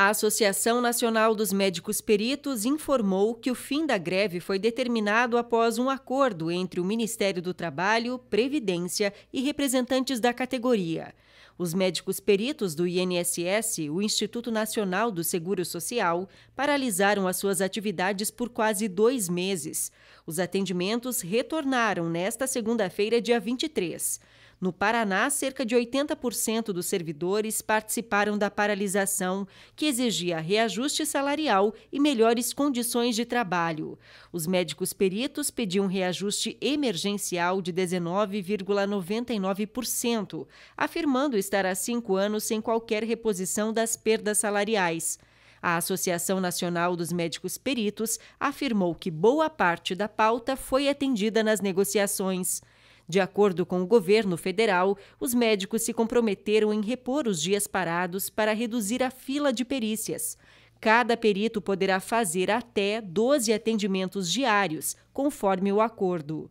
A Associação Nacional dos Médicos Peritos informou que o fim da greve foi determinado após um acordo entre o Ministério do Trabalho, Previdência e representantes da categoria. Os médicos peritos do INSS, o Instituto Nacional do Seguro Social, paralisaram as suas atividades por quase dois meses. Os atendimentos retornaram nesta segunda-feira, dia 23. No Paraná, cerca de 80% dos servidores participaram da paralisação, que exigia reajuste salarial e melhores condições de trabalho. Os médicos peritos pediam reajuste emergencial de 19,99%, afirmando estar há cinco anos sem qualquer reposição das perdas salariais. A Associação Nacional dos Médicos Peritos afirmou que boa parte da pauta foi atendida nas negociações. De acordo com o governo federal, os médicos se comprometeram em repor os dias parados para reduzir a fila de perícias. Cada perito poderá fazer até 12 atendimentos diários, conforme o acordo.